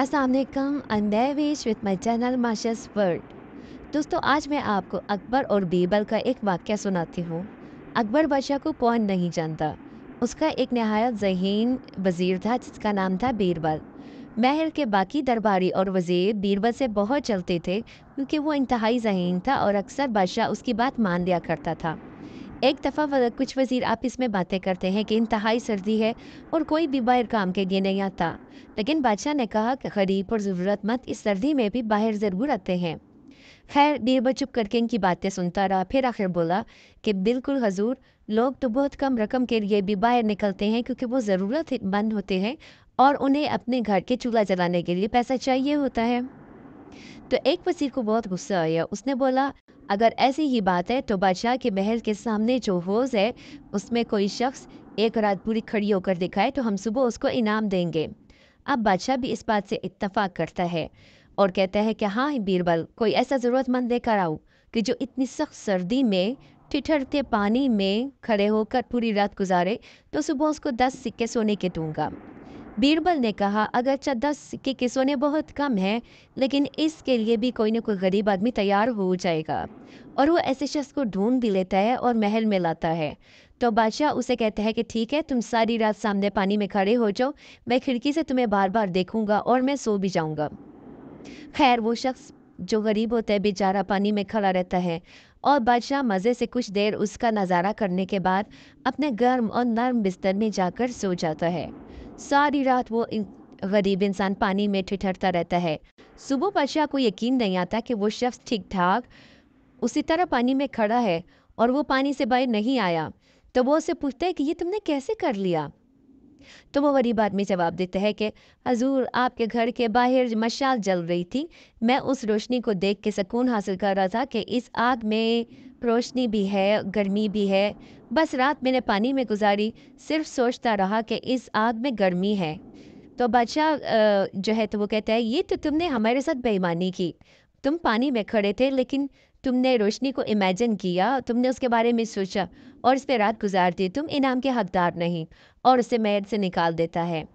असलकम अंदर वेश विद माई चैनल माशस वर्ल्ड दोस्तों आज मैं आपको अकबर और बीरबल का एक वाक्य सुनाती हूँ अकबर बादशाह को कौन नहीं जानता उसका एक नहायत जहीन वज़ीर था जिसका नाम था बीरबल महल के बाकी दरबारी और वज़ीर बीरबल से बहुत चलते थे क्योंकि वो इंतहाई जहीन था और अक्सर बादशाह उसकी बात मान लिया करता था एक दफ़ा कुछ वजीर आपस में बातें करते हैं कि इंतहाई सर्दी है और कोई भी बाहर काम के लिए नहीं आता लेकिन बादशाह ने कहा कि गरीब और ज़रूरतमंद इस सर्दी में भी बाहर ज़रूर आते हैं खैर बीरबल चुप करके इनकी बातें सुनता रहा फिर आखिर बोला कि बिल्कुल हजूर लोग तो बहुत कम रकम के लिए भी बाहर निकलते हैं क्योंकि वो ज़रूरतमंद होते हैं और उन्हें अपने घर के चूल्हा जलाने के लिए पैसा चाहिए होता है तो एक वजीर को बहुत गुस्सा आया उसने बोला अगर ऐसी ही बात है तो बादशाह के महल के सामने जो हौज़ है उसमें कोई शख्स एक रात पूरी खड़ी होकर दिखाए तो हम सुबह उसको इनाम देंगे अब बादशाह भी इस बात से इतफाक करता है और कहता है कि हाँ बीरबल कोई ऐसा ज़रूरतमंद लेकर आओ कि जो इतनी सख्त सर्दी में ठिठरते पानी में खड़े होकर पूरी रात गुजारे तो सुबह उसको दस सिक्के सोने के दूंगा बीरबल ने कहा अगर दस की ने बहुत कम है लेकिन इसके लिए भी कोई ना कोई गरीब आदमी तैयार हो जाएगा और वो ऐसे शख्स को ढूंढ भी लेता है और महल में लाता है तो बादशाह उसे कहता है कि ठीक है तुम सारी रात सामने पानी में खड़े हो जाओ मैं खिड़की से तुम्हें बार बार देखूंगा और मैं सो भी जाऊंगा खैर वो शख्स जो गरीब होता है बेचारा पानी में खड़ा रहता है और बादशाह मज़े से कुछ देर उसका नज़ारा करने के बाद अपने गर्म और नरम बिस्तर में जाकर सो जाता है सारी रात वो गरीब इंसान पानी में ठिठरता रहता है सुबह बादशाह को यकीन नहीं आता कि वो शख्स ठीक ठाक उसी तरह पानी में खड़ा है और वो पानी से बाहर नहीं आया तो वो उसे पूछता है कि ये तुमने कैसे कर लिया तो वो गरीब आदमी जवाब देता है कि हजूर आपके घर के बाहर मशाल जल रही थी मैं उस रोशनी को देख के सुकून हासिल कर रहा था कि इस आग में रोशनी भी है गर्मी भी है बस रात मैंने पानी में गुजारी सिर्फ सोचता रहा कि इस आग में गर्मी है तो बादशाह जो है तो वो कहता है ये तो तुमने हमारे साथ बेईमानी की तुम पानी में खड़े थे लेकिन तुमने रोशनी को इमेजिन किया तुमने उसके बारे में सोचा और इस पर रात गुजार दी तुम इनाम के हकदार नहीं और उसे मैद से निकाल देता है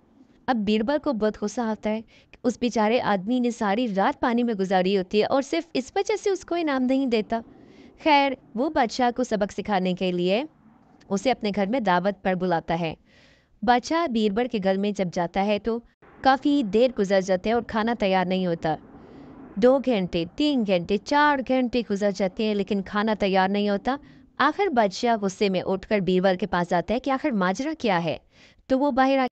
अब बीरबल को बहुत गुस्सा आता है उस बेचारे आदमी ने सारी रात पानी में गुजारी होती है और सिर्फ इस वजह से उसको इनाम नहीं देता खैर वो बादशाह को सबक सिखाने के लिए उसे अपने घर में दावत पर बुलाता है बादशाह बीरबल के घर में जब जाता है तो काफ़ी देर गुजर जाते हैं और खाना तैयार नहीं होता दो घंटे तीन घंटे चार घंटे गुजर जाते हैं लेकिन खाना तैयार नहीं होता आखिर बादशाह गुस्से में उठकर बीरबल के पास जाता है कि आखिर माजरा क्या है तो वो बाहर आ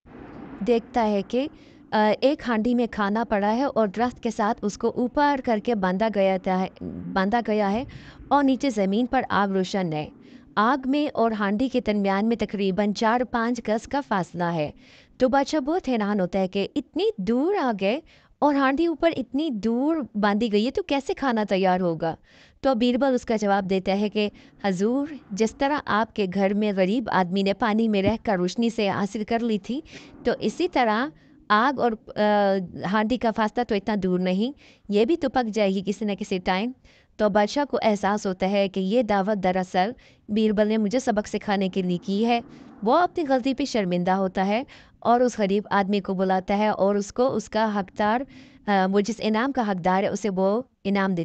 देखता है कि एक हांडी में खाना पड़ा है और दरख्त के साथ उसको ऊपर करके बांधा गया था बांधा गया है और नीचे ज़मीन पर आग रोशन है आग में और हांडी के दरमियान में तकरीबन चार पाँच गज का फासला है तो बादशाह बहुत हैरान होता है कि इतनी दूर आ गए और हांडी ऊपर इतनी दूर बांधी गई है तो कैसे खाना तैयार होगा तो बीरबल उसका जवाब देता है कि हजूर जिस तरह आपके घर में गरीब आदमी ने पानी में रह कर रोशनी से हासिल कर ली थी तो इसी तरह आग और हांडी का फास्ता तो इतना दूर नहीं ये भी तो पक जाएगी किसी न किसी टाइम तो बादशाह को एहसास होता है कि ये दावत दरअसल बीरबल ने मुझे सबक सिखाने के लिए की है वो अपनी गलती पे शर्मिंदा होता है और उस गरीब आदमी को बुलाता है और उसको उसका हकदार वो जिस इनाम का हकदार है उसे वो इनाम देता